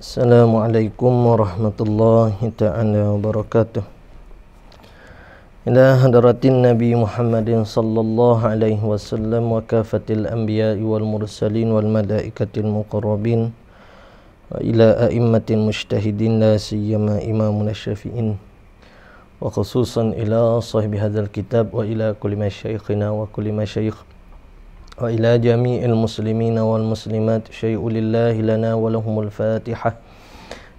Assalamualaikum warahmatullahi taala wabarakatuh. Ila hadratin Nabi Muhammadin sallallahu alaihi wasallam wa kafatil anbiya'i wal mursalin wal malaikatil muqarrabin wa ila a'immatil mujtahidin la siyama imamun syafi'in wa khususan ila sahibi hadzal kitab wa ila kulli masyayikhina wa kulli masyayikh وإلى جميع المسلمين والمسلمات شيء لله لنا ولهم الفاتحة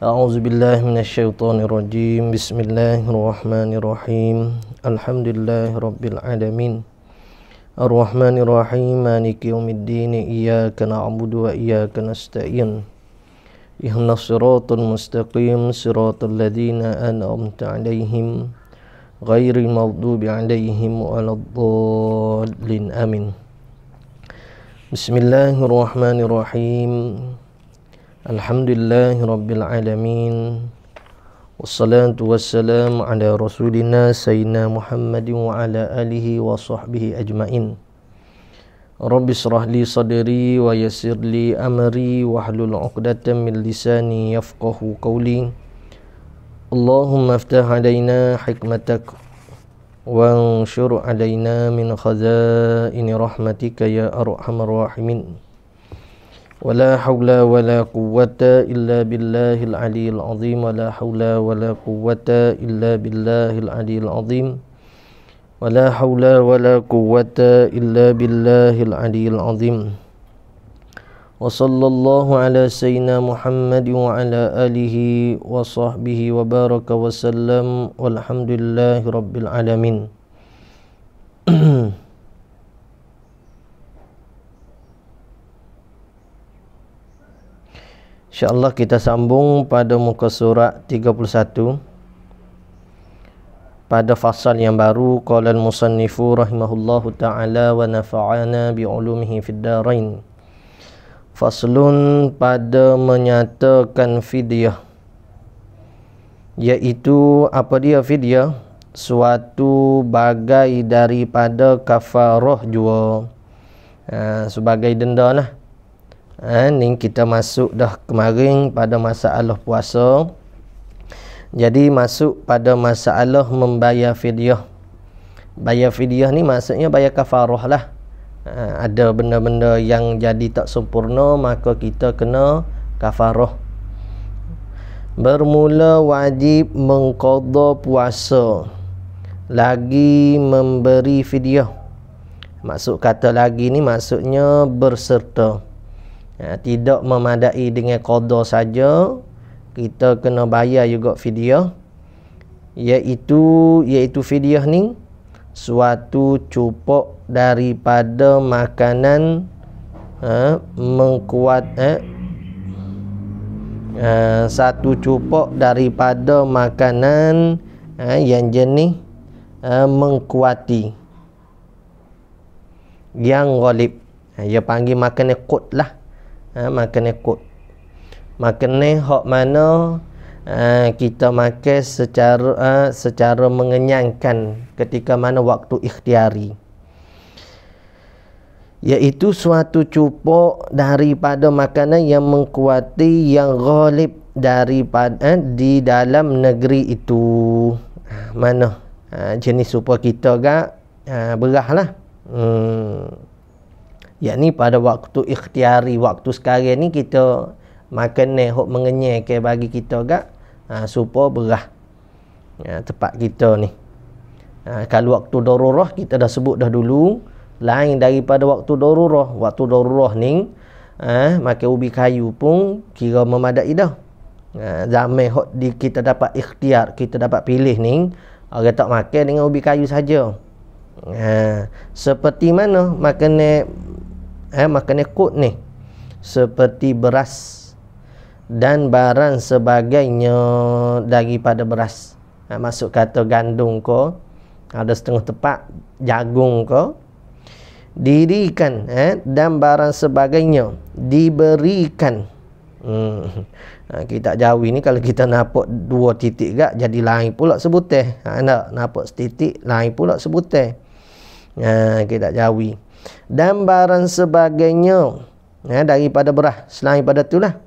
أعوذ بالله من الشيطان الرجيم بسم الله الرحمن الرحيم الحمد لله رب العالمين الرحمن الرحيم مالك يوم الدين إياك نعبد وإياك نستعين إهنا الصراط المستقيم صراط الذين أنعمت عليهم غير المغضوب عليهم ولا الضالين آمين بسم الله الرحمن الرحيم الحمد لله رب العالمين والصلاة والسلام على رسولنا سيدنا محمد وعلى آله وصحبه أجمعين رب اشرح لي صدري ويسر لي أمري واحلل عقدة من لساني يفقه قولي اللهم افتح علينا حكمتك وانشر علينا من خزائن رحمتك يا أرحم الراحمين ولا حول ولا قوة إلا بالله العلي العظيم ولا حول ولا قوة إلا بالله العلي العظيم ولا حول ولا قوة إلا بالله العلي العظيم ولا حول ولا قوة إلا بالله العلي العظيم وصلى الله على سيدنا محمد وعلى آله وصحبه وبارك وسلم والحمد لله رب العالمين InsyaAllah kita sambung pada muka surat 31 Pada fasal yang baru Qala al-musannifu rahimahullahu ta'ala Wa nafa'ana bi'ulumihi fid darain faslun pada menyatakan fidyah iaitu apa dia fidyah suatu bagai daripada kafaroh jua ha, sebagai denda lah ha, ni kita masuk dah kemarin pada masalah puasa jadi masuk pada masalah membayar fidyah bayar fidyah ni maksudnya bayar kafaroh lah Eh, ada benda-benda yang jadi tak sempurna maka kita kena kafarah bermula wajib mengqadha puasa lagi memberi fidyah maksud kata lagi ni maksudnya berserta ha, tidak memadai dengan qadha saja kita kena bayar juga fidyah iaitu iaitu fidyah ni suatu cupok daripada makanan eh, mengkuat eh, eh, satu cupok daripada makanan eh, yang jenis eh, mengkuati yang golib dia panggil makanan kot lah eh, makanan kot makanan hok mana Ah, kita makan secara uh, secara mengenyangkan ketika mana waktu ikhtiari yaitu suatu cupok daripada makanan yang mengkuati yang ghalib daripada uh, di dalam negeri itu mana uh, jenis supo kita gak uh, berahlah hmm yakni pada waktu ikhtiari waktu sekarang ni kita makan ni hok mengenyai bagi kita gak ha, super berah ya, tempat kita ni ha, kalau waktu darurah kita dah sebut dah dulu lain daripada waktu darurah waktu darurah ni Ah, ha, makan ubi kayu pun kira memadai dah. Ha, zaman hot di kita dapat ikhtiar, kita dapat pilih ni, orang tak makan dengan ubi kayu saja. Ha, seperti mana makan eh ha, makan kut ni? Seperti beras dan barang sebagainya daripada beras. Ha, masuk kata gandum ko, ada setengah tepat jagung ko dirikan eh dan barang sebagainya diberikan. Hmm. Ha, kita jauh ini kalau kita nampak dua titik gak jadi lain pula sebutih. Ha nak nampak setitik lain pula sebutih. Ha kita jauh. Dan barang sebagainya eh daripada beras selain pada itulah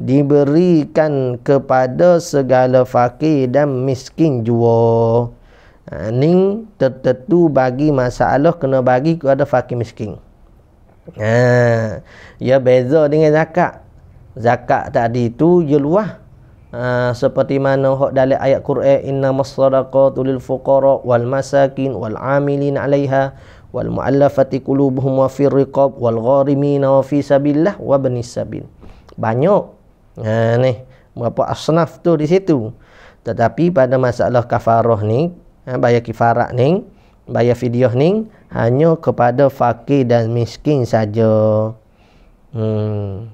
diberikan kepada segala fakir dan miskin jua. Ha, ni tertentu bagi masalah kena bagi kepada fakir miskin. Ha, ya beza dengan zakat. Zakat tadi tu je ya luah. Ha, seperti mana hok dalam ayat Quran inna masadaqatu lil fuqara wal masakin wal amilin alaiha wal muallafati qulubuhum wa firriqab wal gharimin wa fi sabilillah wa banis Banyak Ha ni, berapa asnaf tu di situ. Tetapi pada masalah kafarah ni, ha, bayar kifarat ni, bayar fidyah ni hanya kepada fakir dan miskin saja. Hmm.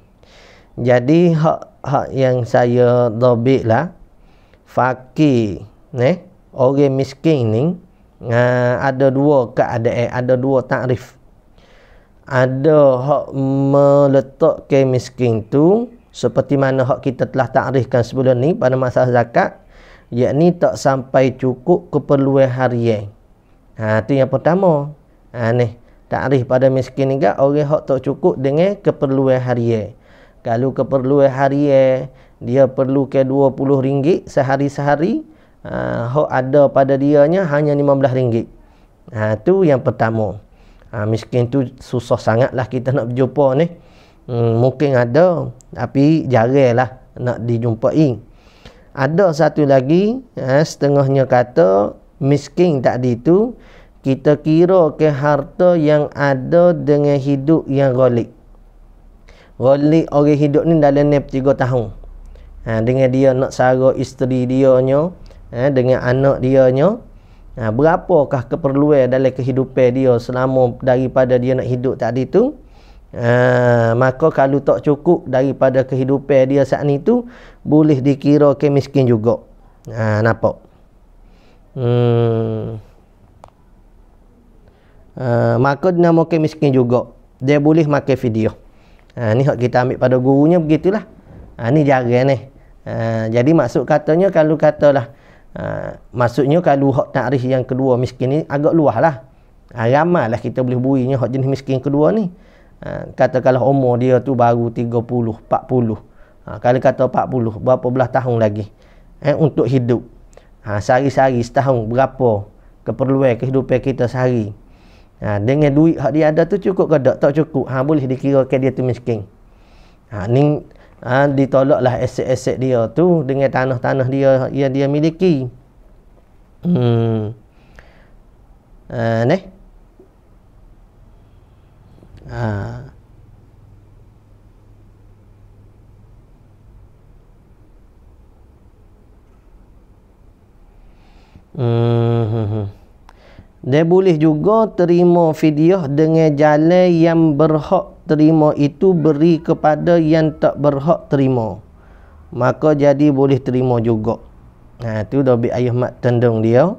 Jadi hak hak yang saya dobik lah fakir ni, orang miskin ni ha, ada dua keadaan, eh, ada dua takrif ada hak ke miskin tu seperti mana hak kita telah takrifkan sebelum ni pada masalah zakat yakni tak sampai cukup keperluan harian ha tu yang pertama ha ni takrif pada miskin ni gak orang hak tak cukup dengan keperluan harian kalau keperluan harian dia perlu ke 20 ringgit sehari hari ha hak ada pada dianya hanya 15 ringgit ha tu yang pertama ha miskin tu susah sangatlah kita nak berjumpa ni Hmm, mungkin ada tapi jarang lah nak dijumpai. Ada satu lagi eh, setengahnya kata miskin di itu. kita kira ke harta yang ada dengan hidup yang golik. Golik orang hidup ni dalam nep 3 tahun. Ha, dengan dia nak sara isteri dia nya, eh, dengan anak dia nya. Ha, berapakah keperluan dalam kehidupan dia selama daripada dia nak hidup tadi tu? Eh, maka kalau tak cukup daripada kehidupan dia saat ni tu boleh dikira ke miskin juga ha, nampak hmm. Uh, maka dinamakan miskin juga dia boleh makan video ha, ni hak kita ambil pada gurunya begitulah ha, ni jarang ni ha, jadi maksud katanya kalau katalah ha, maksudnya kalau hak takrif yang kedua miskin ni agak luah lah ha, ramai lah kita boleh buinya hak jenis miskin kedua ni Ha, katakanlah umur dia tu baru 30, 40. Ha, kalau kata 40, berapa belah tahun lagi eh, untuk hidup. Ha, sehari-sehari, setahun, berapa keperluan kehidupan kita sehari. Ha, dengan duit yang dia ada tu cukup ke tak? Tak cukup. Ha, boleh dikira ke dia tu miskin. Ha, ni ha, ditolaklah aset-aset dia tu dengan tanah-tanah dia yang dia miliki. Hmm. Uh, ha, Ha. Hmm. Dia boleh juga terima fidyah dengan jalan yang berhak terima itu beri kepada yang tak berhak terima. Maka jadi boleh terima juga. Nah, ha, tu dah bi ayah mak tendung dia.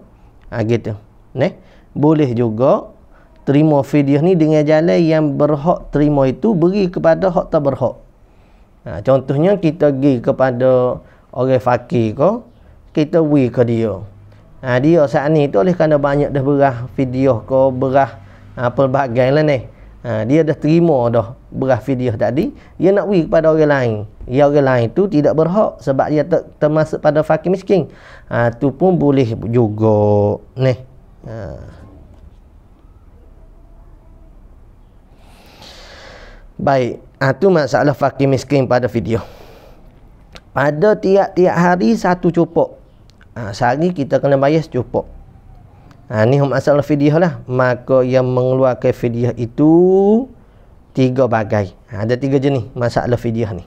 Ah ha, gitu. Neh, boleh juga terima fidyah ni dengan jalan yang berhak terima itu beri kepada hak tak berhak. Ha, contohnya kita pergi kepada orang fakir ke, kita wi ke dia. Ha, dia saat ni tu oleh kerana banyak dah berah fidyah ke berah ha, pelbagai lah ni. Ha, dia dah terima dah berah fidyah tadi, dia nak wi kepada orang lain. Ya orang lain tu tidak berhak sebab dia ter termasuk pada fakir miskin. Ha, pun boleh juga ni. Ha. Baik, itu ah, ha, masalah fakir miskin pada video. Pada tiap-tiap hari satu cupok. Ha, sehari kita kena bayar secupok. Ha, ah, ini masalah video lah. Maka yang mengeluarkan video itu tiga bagai. Ha, ada tiga jenis masalah video ni.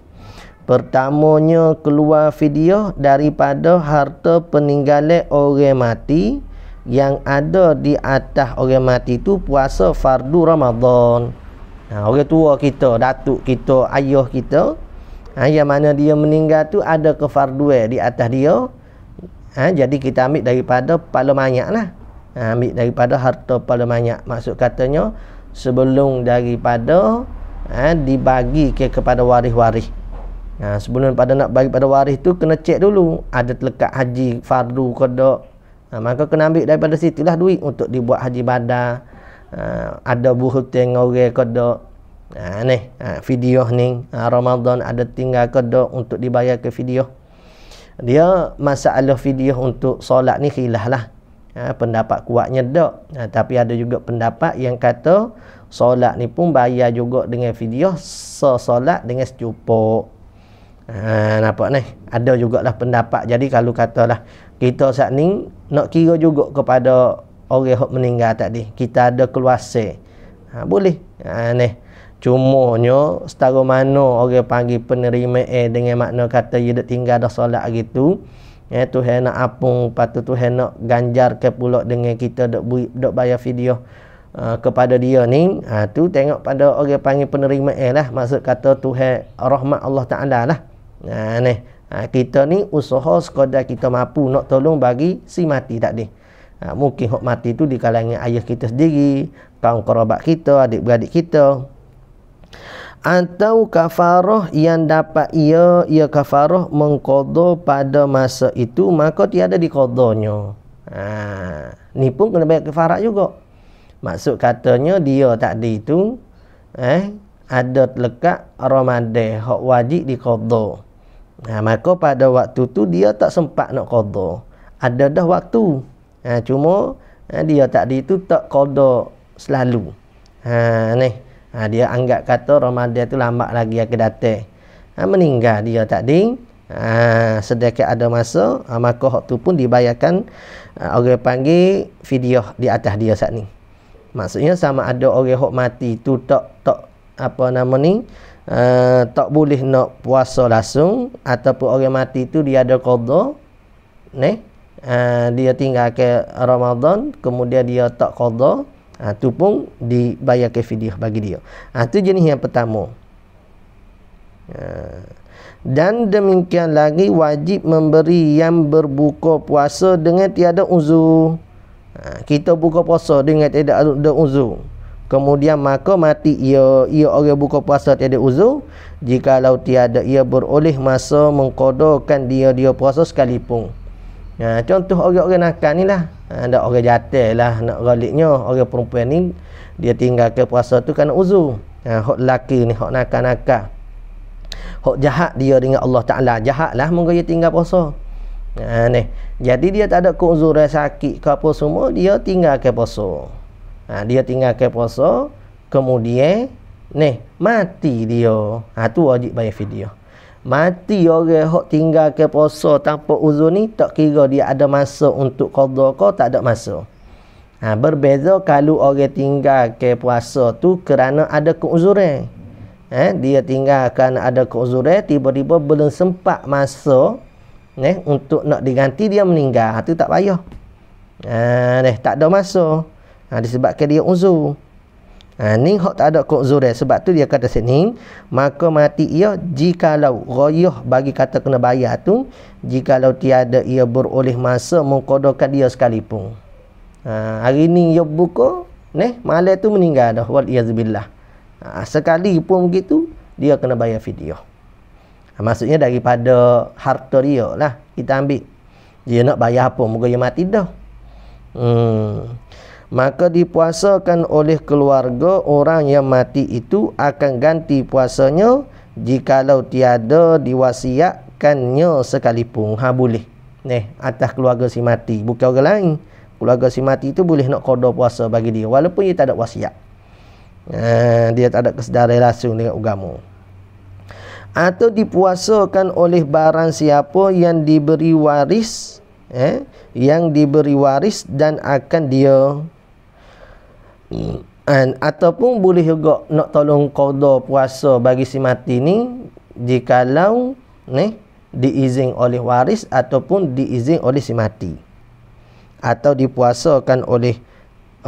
Pertamanya keluar video daripada harta peninggalan orang mati yang ada di atas orang mati itu puasa fardu Ramadan ha, orang tua kita datuk kita ayah kita ha, yang mana dia meninggal tu ada kefarduan eh, di atas dia ha, jadi kita ambil daripada pala mayat lah ha, ambil daripada harta pala mayat maksud katanya sebelum daripada ha, dibagi ke kepada waris-waris ha, sebelum pada nak bagi kepada waris tu kena cek dulu ada telekat haji fardu kodok ha, maka kena ambil daripada situlah duit untuk dibuat haji badar uh, ada buhut yang orang kada ha, uh, ni uh, video ni uh, Ramadan ada tinggal kada untuk dibayar ke video dia masalah video untuk solat ni khilaf lah ha, pendapat kuatnya dak ha, tapi ada juga pendapat yang kata solat ni pun bayar juga dengan video solat dengan secupuk ha, nampak ni ada jugalah pendapat jadi kalau katalah kita saat ni nak kira juga kepada orang yang meninggal tadi kita ada keluasa ha, boleh ha, ni cumanya setara mana orang panggil penerima eh dengan makna kata dia tinggal dah solat gitu eh tu hena apung patu tu hena ganjar ke pula dengan kita dok bui, dok bayar video uh, kepada dia ni ha, tu tengok pada orang panggil penerima eh lah maksud kata tu rahmat Allah Taala lah ha, ni ha, kita ni usaha sekadar kita mampu nak tolong bagi si mati tak dia ha, mungkin hok mati tu di kalangan ayah kita sendiri kaum kerabat kita adik-beradik kita atau kafarah yang dapat ia ia kafarah mengqada pada masa itu maka tiada diqadanya ha ni pun kena bayar kafarah juga maksud katanya dia tadi itu eh ada lekat Ramadan hak wajib diqada ha maka pada waktu tu dia tak sempat nak qada ada dah waktu ha, cuma ha, dia di itu tak kodo selalu ha ni ha, dia anggap kata Ramadan tu lambat lagi akan datang ha, meninggal dia tadi ha, sedekat ada masa ha, maka hak tu pun dibayarkan ha, orang panggil video di atas dia saat ni maksudnya sama ada orang hak mati tu tak tak apa nama ni Uh, tak boleh nak puasa langsung ataupun orang mati tu dia ada qada ne uh, dia tinggalkan Ramadan kemudian dia tak qada ha eh, tu pun dibayar ke fidyah bagi dia ha tu jenis yang pertama ha. dan demikian lagi wajib memberi yang berbuka puasa dengan tiada uzur ha, kita buka puasa dengan tiada ada uzur kemudian maka mati ia ia orang buka puasa tiada uzur jikalau tiada ia beroleh masa mengkodokan dia dia puasa sekalipun Ha, contoh orang-orang nakal ni lah. Ha, ada orang jatuh lah. Nak galiknya orang perempuan ni. Dia tinggal ke puasa tu kerana uzur. Ha, hak lelaki ni. Hak nakal-nakal. Hak jahat dia dengan Allah Ta'ala. Jahat lah moga dia tinggal puasa. Ha, ni. Jadi dia tak ada keuzuran sakit ke apa semua. Dia tinggalkan puasa. Ha, dia tinggal ke puasa. Kemudian. Ni. Mati dia. Ha, tu wajib bayar video mati orang hok tinggal ke poso tanpa uzur ni tak kira dia ada masa untuk qada ke tak ada masa ha berbeza kalau orang tinggal ke puasa tu kerana ada keuzuran eh dia tinggal kerana ada keuzuran tiba-tiba belum sempat masa eh untuk nak diganti dia meninggal ha, tu tak payah ha eh, tak ada masa ha disebabkan dia uzur Ha, ni hak tak ada kuzure sebab tu dia kata sini maka mati ia jikalau royoh bagi kata kena bayar tu jikalau tiada ia beroleh masa mengkodokan dia sekalipun ha, hari ni ia buka ne malam tu meninggal dah wal yazbillah ha, sekali pun begitu dia kena bayar fidyah ha, maksudnya daripada harta dia lah kita ambil dia nak bayar apa muka dia mati dah hmm maka dipuasakan oleh keluarga orang yang mati itu akan ganti puasanya jikalau tiada diwasiatkannya sekalipun ha boleh neh atas keluarga si mati bukan orang lain keluarga si mati itu boleh nak qada puasa bagi dia walaupun dia tak ada wasiat eh, dia tak ada kesedaran langsung dengan ugamu. atau dipuasakan oleh barang siapa yang diberi waris eh, yang diberi waris dan akan dia And, ataupun boleh juga nak tolong qada puasa bagi si mati ni jikalau ni diizink oleh waris ataupun diizink oleh si mati atau dipuasakan oleh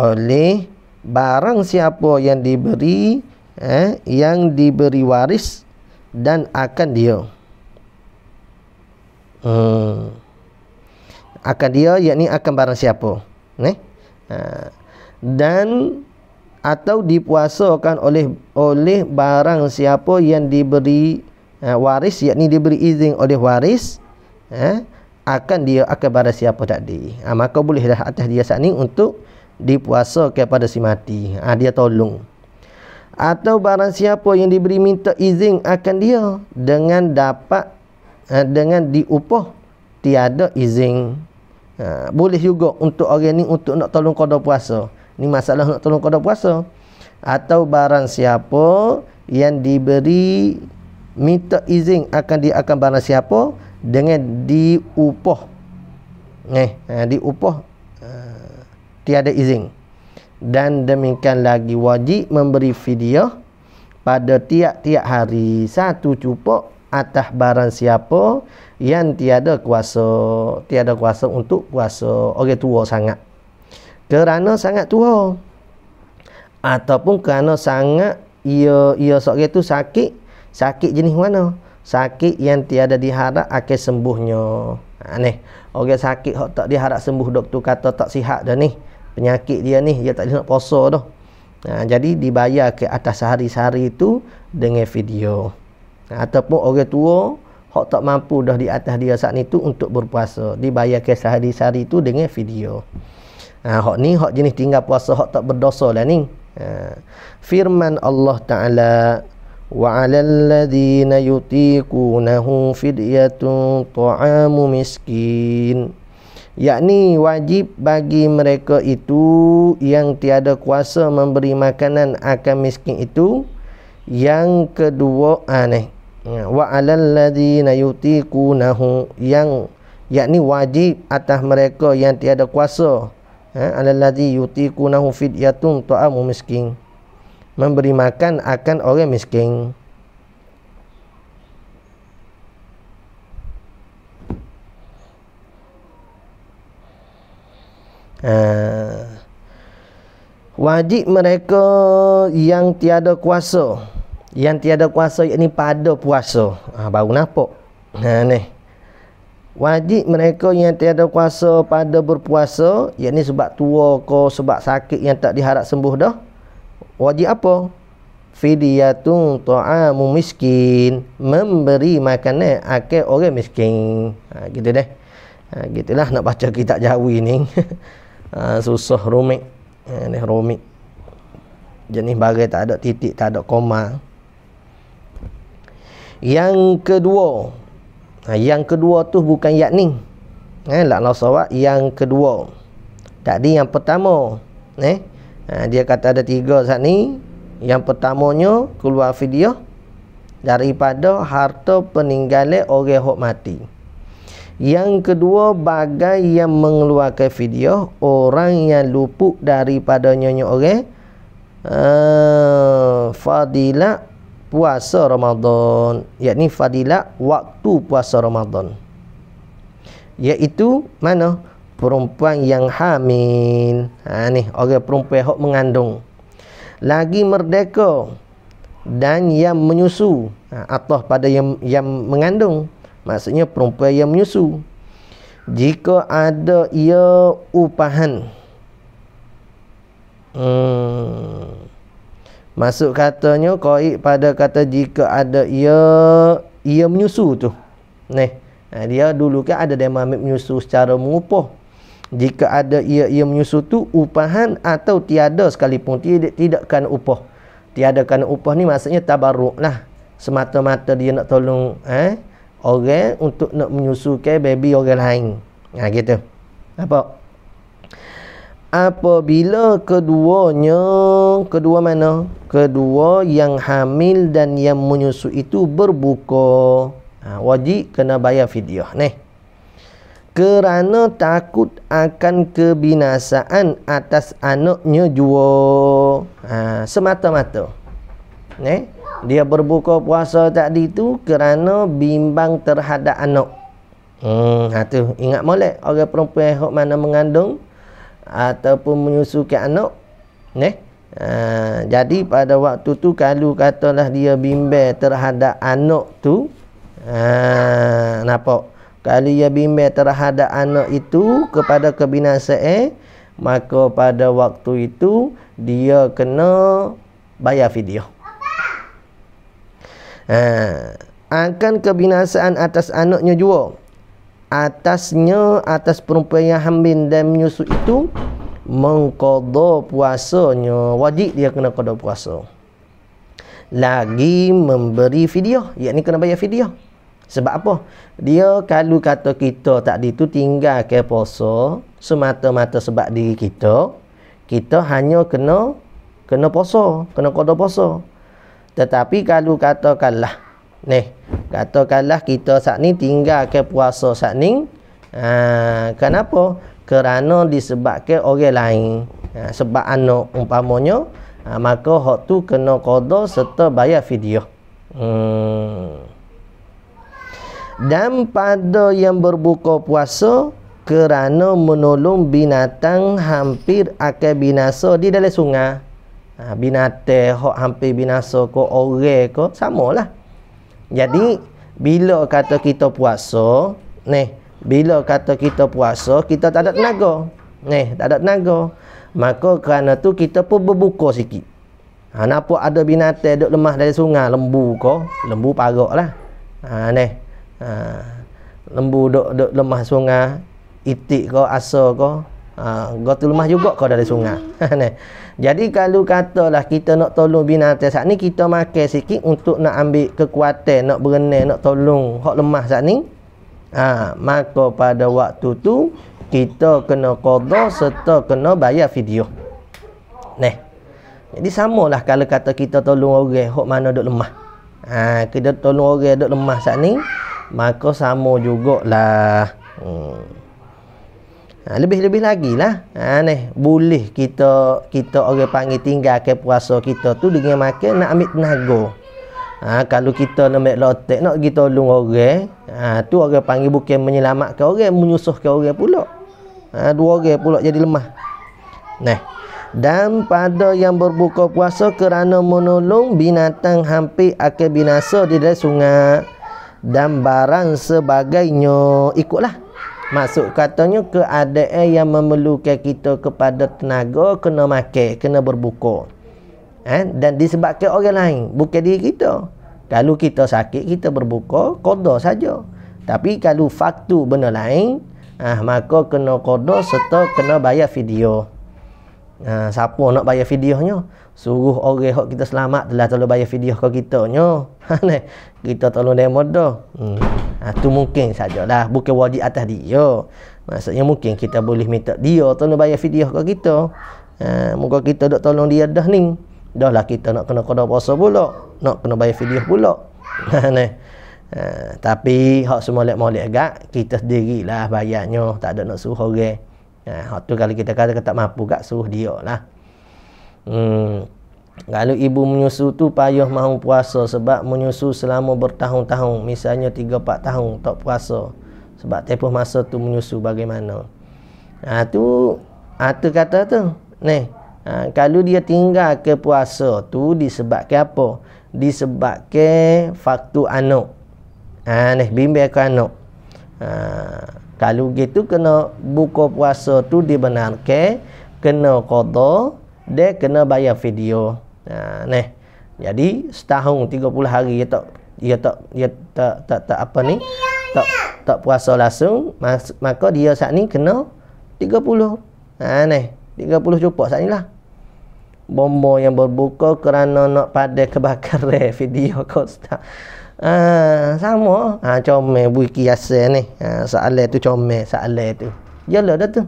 oleh barang siapa yang diberi eh yang diberi waris dan akan dia hmm. akan dia yakni akan barang siapa ni ha dan atau dipuasakan oleh oleh barang siapa yang diberi eh, waris yakni diberi izin oleh waris eh, akan dia akan pada siapa tadi ha, maka bolehlah atas dia saat ni untuk dipuasa kepada si mati ha, dia tolong atau barang siapa yang diberi minta izin akan dia dengan dapat eh, dengan diupah tiada izin ha, boleh juga untuk orang ini untuk nak tolong kodoh puasa ini masalah nak tolong kodok puasa. Atau barang siapa yang diberi minta izin akan di akan barang siapa dengan diupoh. Eh, eh diupoh uh, eh, tiada izin. Dan demikian lagi wajib memberi video pada tiap-tiap hari satu cupok atas barang siapa yang tiada kuasa tiada kuasa untuk kuasa orang okay, tua sangat kerana sangat tua ataupun kerana sangat ia ia sok tu sakit sakit jenis mana sakit yang tiada diharap akan sembuhnya aneh ha, orang sakit hok tak diharap sembuh doktor kata tak sihat dah ni penyakit dia ni dia tak boleh nak puasa dah ha, jadi dibayar ke atas sehari-hari tu dengan video ataupun orang tua hok tak mampu dah di atas dia saat ni tu untuk berpuasa dibayar ke sehari-hari tu dengan video Ha, hak ni hak jenis tinggal puasa hak tak berdosa lah ni. Ha. Firman Allah Ta'ala وَعَلَى الَّذِينَ يُتِيكُونَهُ فِدْيَةٌ طَعَامُ مِسْكِينَ yakni wajib bagi mereka itu yang tiada kuasa memberi makanan akan miskin itu yang kedua aneh ha, ha, wa alal ladzina yutiqunahu yang yakni wajib atas mereka yang tiada kuasa alalladhi ha? yutikunahu fidyatun ta'amu miskin memberi makan akan orang miskin ha. wajib mereka yang tiada kuasa yang tiada kuasa yakni pada puasa ha, baru nampak ha, ni wajib mereka yang tiada kuasa pada berpuasa yakni sebab tua ke sebab sakit yang tak diharap sembuh dah wajib apa fidyatun ta'amu miskin memberi makanan akan orang miskin ha, gitu deh ha, gitulah nak baca kitab jawi ni ha, susah rumit ha, ni rumit jenis barang tak ada titik tak ada koma yang kedua ha, yang kedua tu bukan Yakni, ni eh laqna sawak yang kedua tadi yang pertama eh ha, dia kata ada tiga saat ni yang pertamanya keluar video daripada harta peninggalan orang hok mati yang kedua bagai yang mengeluarkan video orang yang luput daripada nyonya orang uh, fadilah puasa Ramadan yakni fadilat waktu puasa Ramadan iaitu mana perempuan yang hamil ha ni orang perempuan hok mengandung lagi merdeka dan yang menyusu ha, atau pada yang yang mengandung maksudnya perempuan yang menyusu jika ada ia upahan hmm. Masuk katanya qaid pada kata jika ada ia ia menyusu tu. Ni. Ha, dia dulu kan ada dia ambil menyusu secara mengupoh. Jika ada ia ia menyusu tu upahan atau tiada sekalipun tidak tidakkan upah. kan upah ni maksudnya tabaruk lah. Semata-mata dia nak tolong eh orang untuk nak menyusukan baby orang lain. Ha gitu. Apa? apabila keduanya kedua mana kedua yang hamil dan yang menyusu itu berbuka ha, wajib kena bayar fidyah ni kerana takut akan kebinasaan atas anaknya jua ha, semata-mata ni dia berbuka puasa tadi tu kerana bimbang terhadap anak hmm ha tu ingat molek orang perempuan hok mana mengandung ataupun menyusukan anak eh ha, jadi pada waktu tu kalau katalah dia bimbel terhadap anak tu ha, nampak kalau dia bimbel terhadap anak itu kepada kebinasaan maka pada waktu itu dia kena bayar video. ha, akan kebinasaan atas anaknya juga atasnya atas perempuan yang hamil dan menyusu itu mengqada puasanya wajib dia kena qada puasa lagi memberi fidyah yakni kena bayar fidyah sebab apa dia kalau kata kita tadi tu tinggal ke puasa semata-mata sebab diri kita kita hanya kena kena puasa kena qada puasa tetapi kalau katakanlah ni katakanlah kita saat ni tinggalkan puasa saat ni ha, kenapa? kerana disebabkan orang lain ha, sebab anak umpamanya ha, maka hak tu kena kodoh serta bayar video hmm. dan pada yang berbuka puasa kerana menolong binatang hampir akan binasa di dalam sungai ha, binatang hak hampir binasa ke orang ke samalah jadi bila kata kita puasa, ni, bila kata kita puasa, kita tak ada ya. tenaga. Ni, tak ada tenaga. Maka kerana tu kita pun berbuka sikit. Ha napa ada binatang duk lemah dari sungai, lembu ko, lembu parok lah. Ha ni. Ha, lembu duk duk lemah sungai, itik ko, asa ko, ha, gotu lemah juga ko dari sungai. Ha ni. Jadi kalau katalah kita nak tolong binatang saat ni kita makan sikit untuk nak ambil kekuatan, nak berenang, nak tolong hak lemah saat ni. Ha, maka pada waktu tu kita kena qada serta kena bayar video. Neh. Jadi samalah kalau kata kita tolong orang hok mana dok lemah. Ha, kita tolong orang dok lemah saat ni, maka sama jugaklah. Hmm. Ha, lebih-lebih lagi lah. Ha, ni, boleh kita kita orang panggil tinggalkan puasa kita tu dengan makan nak ambil tenaga. Ha, kalau kita nak ambil lotek, nak kita tolong orang, ha, tu orang panggil bukan menyelamatkan orang, menyusahkan orang pula. Ha, dua orang pula jadi lemah. Nah, dan pada yang berbuka puasa kerana menolong binatang hampir akan binasa di dalam sungai dan barang sebagainya ikutlah Maksud katanya keadaan eh yang memerlukan kita kepada tenaga kena makan, kena berbuka. Eh? Dan disebabkan orang lain, bukan diri kita. Kalau kita sakit, kita berbuka, kodo saja. Tapi kalau faktu benda lain, ah maka kena kodo serta kena bayar video. Ah, siapa nak bayar videonya? Suruh orang hok kita selamat telah tolong bayar video ke kita kita tolong demo dah. Hmm ha, tu mungkin sajalah bukan wajib atas dia maksudnya mungkin kita boleh minta dia tolong bayar fidyah ke kita ha, ah, muka kita dok tolong dia dah ni dah lah kita nak kena kena puasa pula nak kena bayar fidyah pula ha, ni ha, tapi hak semua lek molek gak kita sendirilah bayarnya tak ada nak suruh orang ha, tu kalau kita kata tak mampu gak suruh dia lah hmm. Kalau ibu menyusu tu payah mahu puasa sebab menyusu selama bertahun-tahun, misalnya 3 4 tahun tak puasa. Sebab tempoh masa tu menyusu bagaimana? Ha tu ada ha, kata tu. Neh. Ha, kalau dia tinggal ke puasa tu disebabkan apa? Disebabkan faktu anak. Ha neh bimbel ke anak. Ha, kalau gitu kena buka puasa tu dibenarkan kena qada dia kena bayar video. Ha, nah, ni. Jadi setahun 30 hari dia ya tak dia ya tak dia ya tak tak, tak apa ni? Tak tak puasa langsung, maka dia saat ni kena 30. Nah, ni. 30 jumpa saat ni lah. Bomba yang berbuka kerana nak pada kebakaran video kau ustaz. Ah, ha, sama. Ah, comel bui kiasa ni. Ah, soalan tu comel, soalan tu. Yalah dah tu.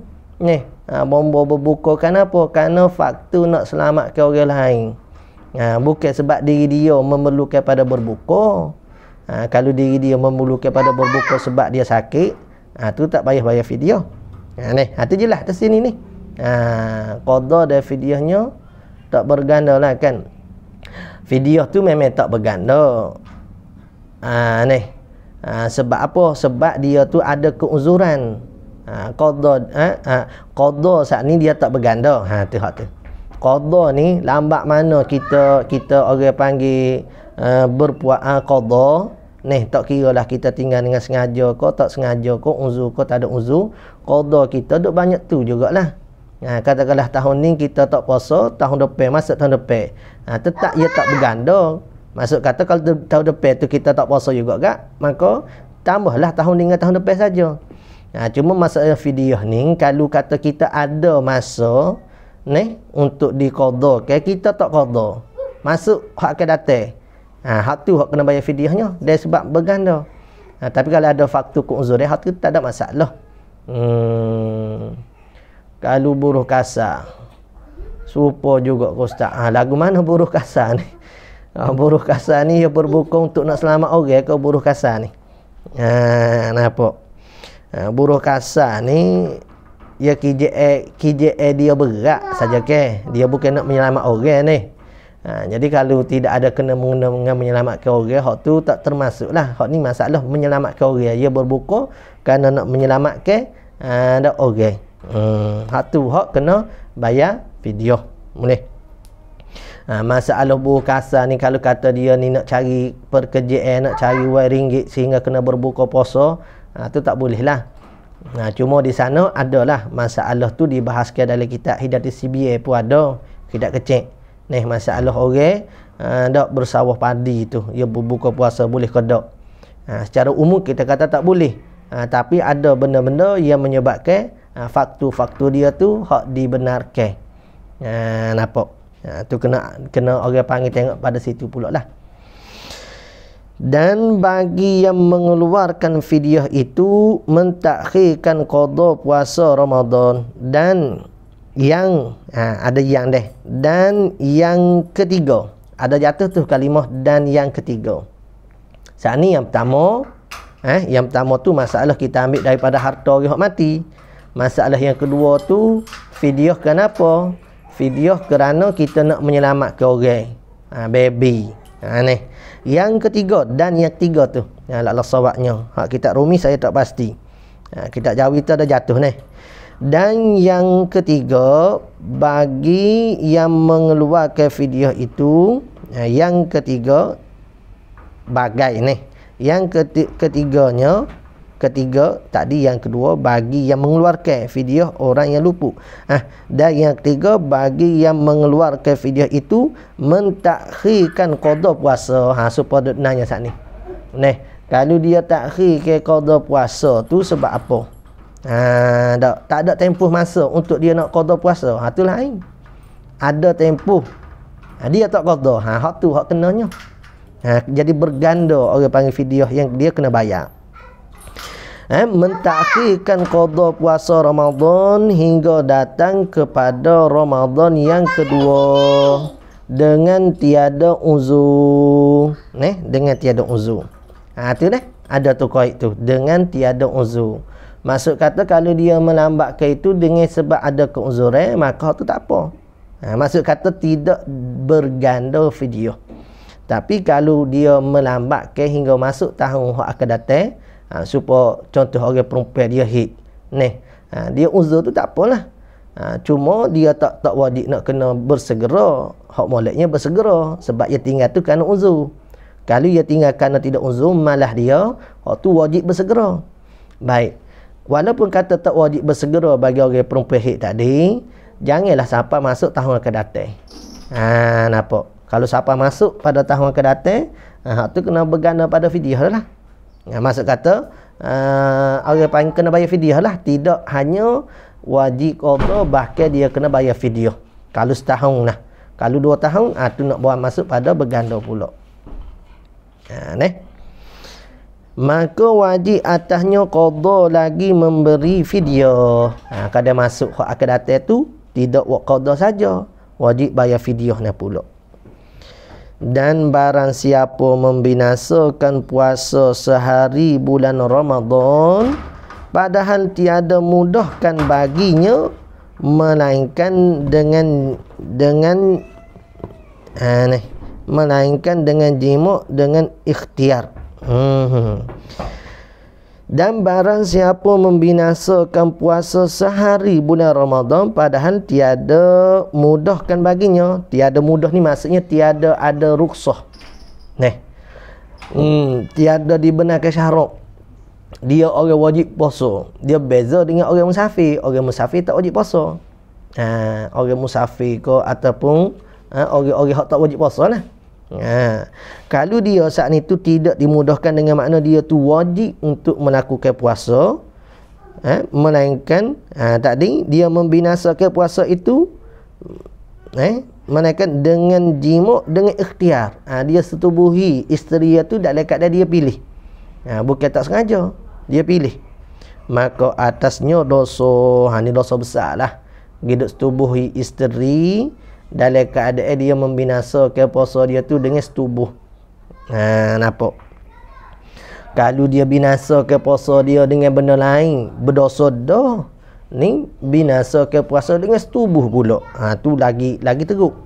Ni, ah, bomba berbuka kenapa? Kerana faktor nak selamatkan orang lain. Ha, bukan sebab diri dia memerlukan pada berbuka. Ha, kalau diri dia memerlukan pada berbuka sebab dia sakit, ha, tu tak payah bayar video. Ha, ni, ha, tu je lah di sini ni. Ha, Kodoh dan videonya tak berganda lah kan. Video tu memang tak berganda. Ha, ni. Ha, sebab apa? Sebab dia tu ada keuzuran. Ha, Kodoh ha, ha, saat ni dia tak berganda. Ha, tu, tu qada ni lambat mana kita kita orang panggil uh, eh, berpuasa eh, qada ni tak kira lah kita tinggal dengan sengaja ke tak sengaja ke uzur ke tak ada uzur qada kita duk banyak tu jugaklah Ha, katakanlah tahun ni kita tak puasa tahun depan masa tahun depan ha, tetap ia tak bergandung maksud kata kalau tahun depan tu kita tak puasa juga kak maka tambahlah tahun ni dengan tahun depan saja ha, cuma masa video ni kalau kata kita ada masa ni untuk dikodoh okay? kita tak kodoh masuk hak ke datang ha, hak tu hak kena bayar fidyahnya dia sebab berganda ha, tapi kalau ada faktor kuzur hak tu tak ada masalah hmm. kalau buruh kasar supo juga ustaz ha, lagu mana buruh kasar ni ha, buruh kasar ni yang berbukong untuk nak selamat orang okay, ke buruh kasar ni ha, nampak ha, buruh kasar ni ya kerja eh, kerja eh, dia berat saja ke dia bukan nak menyelamat orang ni ha, jadi kalau tidak ada kena mengena dengan menyelamatkan orang hak tu tak termasuk lah hak ni masalah menyelamatkan orang dia berbuka kerana nak menyelamatkan ada ha, uh, orang hmm. hak tu hak kena bayar video boleh ha, masalah buku kasar ni kalau kata dia ni nak cari pekerjaan nak cari wai ringgit sehingga kena berbuka puasa Ha, tu tak boleh lah Nah, ha, cuma di sana adalah masalah tu dibahaskan dalam kitab Hidat di CBA pun ada. Kita kecek. Nih masalah orang uh, dok bersawah padi tu. Ya buka puasa boleh ke dok. Ha, secara umum kita kata tak boleh. Ha, tapi ada benda-benda yang menyebabkan ha, faktor-faktor dia tu hak dibenarkan. Ha, nampak? Ha, tu kena kena orang panggil tengok pada situ pula lah dan bagi yang mengeluarkan fidyah itu mentakhirkan qada puasa Ramadan dan yang ha, ada yang deh dan yang ketiga ada jatuh tu kalimah dan yang ketiga saat ni yang pertama eh yang pertama tu masalah kita ambil daripada harta orang yang mati masalah yang kedua tu fidyah kenapa fidyah kerana kita nak menyelamatkan orang ha, baby ha, ni yang ketiga dan yang ketiga tu. Ya Allah sawaknya. Ha, kita rumi saya tak pasti. Ha, kita jauh itu ada jatuh ni. Dan yang ketiga bagi yang mengeluarkan video itu ya, yang ketiga bagai ni. Yang ketiganya ketiga tadi yang kedua bagi yang mengeluarkan video orang yang lupa ah dan yang ketiga bagi yang mengeluarkan video itu mentakhirkan qada puasa ha supaya nanya sat ni neh kalau dia takhirkan qada puasa tu sebab apa ha tak tak ada tempoh masa untuk dia nak qada puasa ha tu lain ada tempoh ha, dia tak qada ha hak tu hak kenanya ha jadi berganda orang panggil video yang dia kena bayar eh, mentakhirkan qada puasa Ramadan hingga datang kepada Ramadan yang kedua dengan tiada uzur. Neh, dengan tiada uzur. Ha tu dah. Ada tu kait tu dengan tiada uzur. Maksud kata kalau dia melambat ke itu dengan sebab ada keuzuran, eh, maka tu tak apa. Ha, maksud kata tidak berganda video. Tapi kalau dia melambat ke hingga masuk tahun hak akan datang, ha, supaya contoh orang perempuan dia hit ni ha, dia uzur tu tak apalah ha, cuma dia tak tak wajib nak kena bersegera hak moleknya bersegera sebab dia tinggal tu kerana uzur kalau dia tinggal kerana tidak uzur malah dia hak tu wajib bersegera baik walaupun kata tak wajib bersegera bagi orang perempuan hit tadi janganlah siapa masuk tahun akan datang ha, nampak kalau siapa masuk pada tahun akan datang ha, tu kena bergana pada video lah Ya, maksud kata uh, orang paling kena bayar fidyah lah tidak hanya wajib qadha bahkan dia kena bayar fidyah kalau setahun lah kalau dua tahun ah tu nak buat masuk pada berganda pula ha, ni maka wajib atasnya qadha lagi memberi fidyah ha, kadang masuk hak akan tu tidak wak qadha saja wajib bayar fidyah ni pula dan barang siapa membinasakan puasa sehari bulan Ramadan padahal tiada mudahkan baginya melainkan dengan dengan aneh ha, melainkan dengan jimat dengan ikhtiar hmm dan barang siapa membinasakan puasa sehari bulan Ramadan padahal tiada mudahkan baginya tiada mudah ni maksudnya tiada ada rukhsah neh hmm tiada dibenarkan syarat dia orang wajib puasa dia beza dengan orang musafir orang musafir tak wajib puasa ha, orang musafir ke ataupun ha, orang-orang yang tak wajib puasa lah Oh. Ha. Kalau dia saat itu tidak dimudahkan dengan makna dia tu wajib untuk melakukan puasa. Ha. Melainkan ha, tadi dia membinasakan puasa itu. Eh, melainkan dengan jimuk, dengan ikhtiar. Ha, dia setubuhi isteri dia tu dalam keadaan dia pilih. Ha, bukan tak sengaja. Dia pilih. Maka atasnya dosa. Ha, ini dosa besar lah. Gidup setubuhi isteri. Isteri dalam keadaan dia membinasakan puasa dia tu dengan setubuh. Ha nampak. Kalau dia binasakan puasa dia dengan benda lain, berdosa dah. Ni binasakan puasa dengan setubuh pula. Ha tu lagi lagi teruk.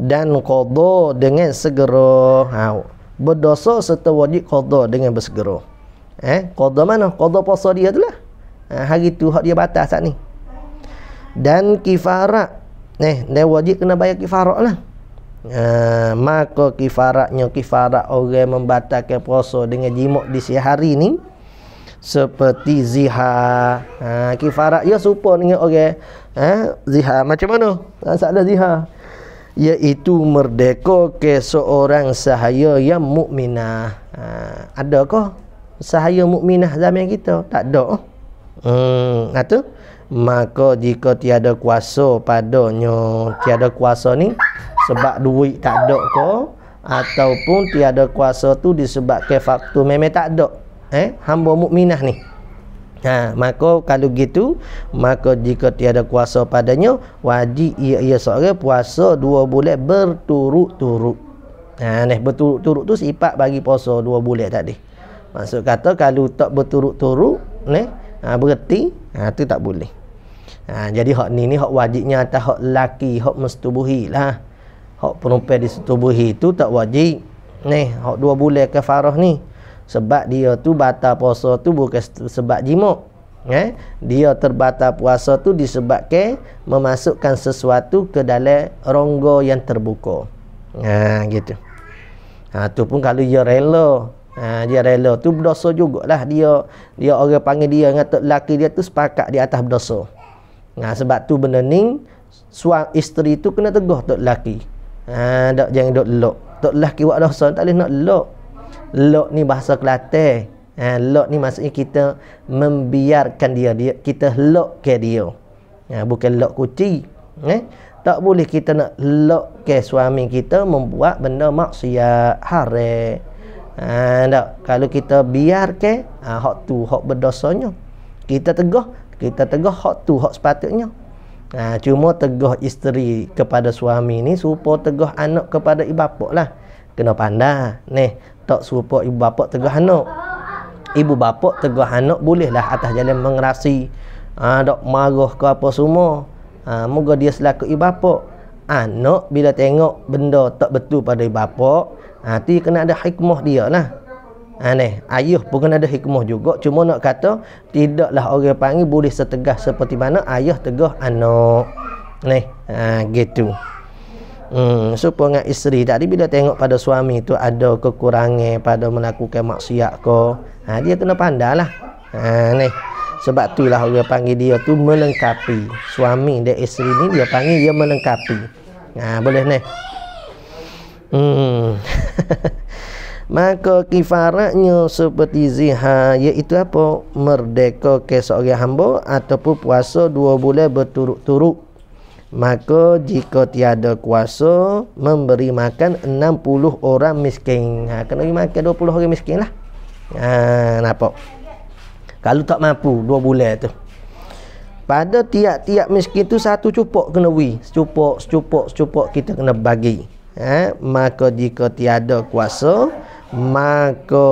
Dan qada dengan segera. Ha berdosa serta wajib qada dengan bersegera. Eh, ha, qada mana? Qada puasa dia tu lah. Ha, hari tu hak dia batas saat ni. Dan kifarat Eh, dia wajib kena bayar kifarah lah. Uh, maka kifaratnya kifarat orang membatalkan puasa dengan jimat di sehari ni seperti ziha. Ha, uh, eh, kifarat ya serupa dengan orang ha, uh, ziha. Macam mana? Tak ada ziha. Iaitu merdeka ke seorang sahaya yang mukminah. Ha, uh, adakah sahaya mukminah zaman kita? Tak ada. Hmm, atuh maka jika tiada kuasa padanya tiada kuasa ni sebab duit tak ada ko ataupun tiada kuasa tu disebabkan faktor memang tak ada eh hamba mukminah ni ha maka kalau gitu maka jika tiada kuasa padanya wajib ia ia seorang puasa dua bulan berturut-turut ha ni berturut-turut tu sifat bagi puasa dua bulan tadi maksud kata kalau tak berturut-turut ni ha, berarti Ha, tu tak boleh. Ha, jadi hak ni ni hak wajibnya atas hak laki, hak mestubuhi lah. Hak perempuan disetubuhi tu tak wajib. Ni, hak dua bulan kafarah ni. Sebab dia tu bata puasa tu bukan sebab jimuk. Eh? Dia terbata puasa tu disebabkan memasukkan sesuatu ke dalam rongga yang terbuka. Ha, gitu. Ha, tu pun kalau dia rela Ha, dia rela tu berdosa jugalah dia dia orang panggil dia dengan lelaki dia tu sepakat di atas berdosa nah ha, sebab tu benda ni suang isteri tu kena tegah tok lelaki ha, dok jangan dok lok tok lelaki buat dosa tak boleh nak lok lok ni bahasa kelate ha, lok ni maksudnya kita membiarkan dia dia kita lok ke dia ha, bukan lok kuci eh? tak boleh kita nak lok ke suami kita membuat benda maksiat haram Ha, ah, tak. Kalau kita biarkan ah, ha, hak tu hak berdosanya. Kita tegah, kita tegah hak tu hak sepatutnya. Ha, cuma tegah isteri kepada suami ni supo tegah anak kepada ibu bapa lah. Kena pandai. Nih, tak supo ibu bapa tegah anak. Ibu bapa tegah anak bolehlah atas jalan mengerasi. Ha, tak marah ke apa semua. Ha, moga dia selaku ibu bapa. Anak bila tengok benda tak betul pada ibu bapa, hati kena ada hikmah dia lah aneh. Ha, ni, ayuh pun kena ada hikmah juga cuma nak kata tidaklah orang panggil boleh setegah seperti mana ayuh tegah anak ni ha, gitu Hmm, so pengen isteri tadi bila tengok pada suami tu ada kekurangan pada melakukan maksiat ke ha, dia kena pandai lah ha, ni sebab lah orang panggil dia tu melengkapi suami dan isteri ni dia panggil dia melengkapi ha, boleh ni Hmm. Maka kifaratnya seperti ziha iaitu apa? Merdeka ke seorang hamba ataupun puasa dua bulan berturut-turut. Maka jika tiada kuasa memberi makan 60 orang miskin. Ha, kena bagi makan 20 orang miskin lah. Ha, nampak? Kalau tak mampu dua bulan tu. Pada tiap-tiap miskin tu satu cupok kena wi. cupok, cupok secupok kita kena bagi eh, maka jika tiada kuasa maka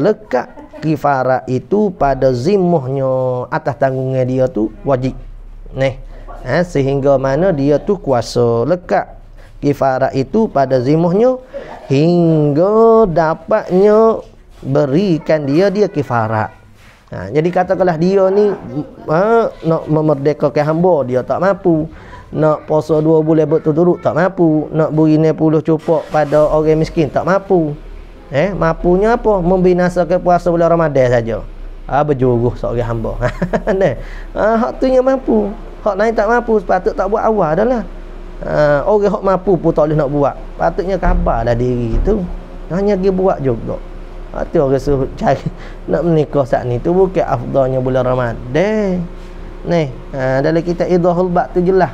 lekat kifarat itu pada zimmahnya atas tanggungnya dia tu wajib neh eh, sehingga mana dia tu kuasa lekat kifarat itu pada zimmahnya hingga dapatnya berikan dia dia kifarat ha, jadi katakanlah dia ni ha, nak memerdekakan hamba dia tak mampu nak puasa dua bulan berturut-turut tak mampu nak beri puluh cupok pada orang miskin tak mampu eh mampunya apa membinasakan puasa bulan Ramadan saja ah berjuruh seorang hamba ne ah hak tu yang mampu hak lain tak mampu sepatut tak buat awal dah lah ah, orang hak mampu pun tak boleh nak buat patutnya khabar lah diri itu. hanya dia buat juga hak tu orang suruh cari nak menikah saat ni tu bukan afdahnya bulan Ramadan ne Nah, ah, dalam kitab Idahul Bab tu jelas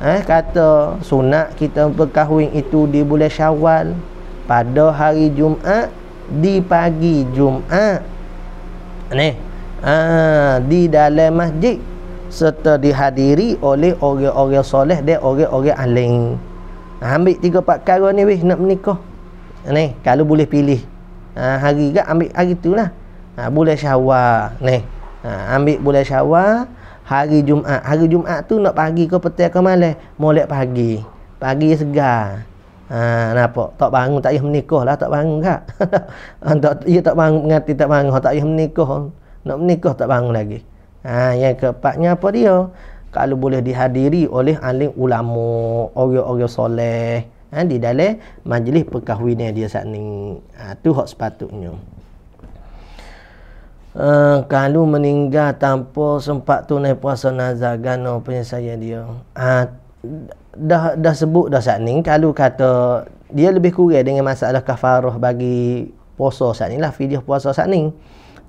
eh, kata sunat kita berkahwin itu di bulan syawal pada hari Jumaat di pagi Jumaat ni ah, di dalam masjid serta dihadiri oleh orang-orang soleh dan orang-orang alim nah, ambil tiga empat perkara ni weh nak menikah ni kalau boleh pilih ah, hari ke ambil hari itulah ah, bulan syawal ni ah, ambil bulan syawal hari Jumaat. Hari Jumaat tu nak pagi ke petang ke malam? Molek pagi. Pagi segar. Ha, napa? Tak bangun tak payah menikah lah, tak bangun kak. tak ia ya, tak bangun mengati tak bangun, tak payah menikah. Nak menikah tak bangun lagi. Ha, yang keempatnya apa dia? Kalau boleh dihadiri oleh alim ulama, orang-orang soleh. Ha, di dalam majlis perkahwinan dia saat ni. Ha, tu hak sepatutnya. Eh, kalau meninggal tanpa sempat tunai puasa nazar gano punya saya dia uh, dah dah sebut dah saat ni kalau kata dia lebih kurang dengan masalah kafarah bagi puasa saat ni lah video puasa saat ni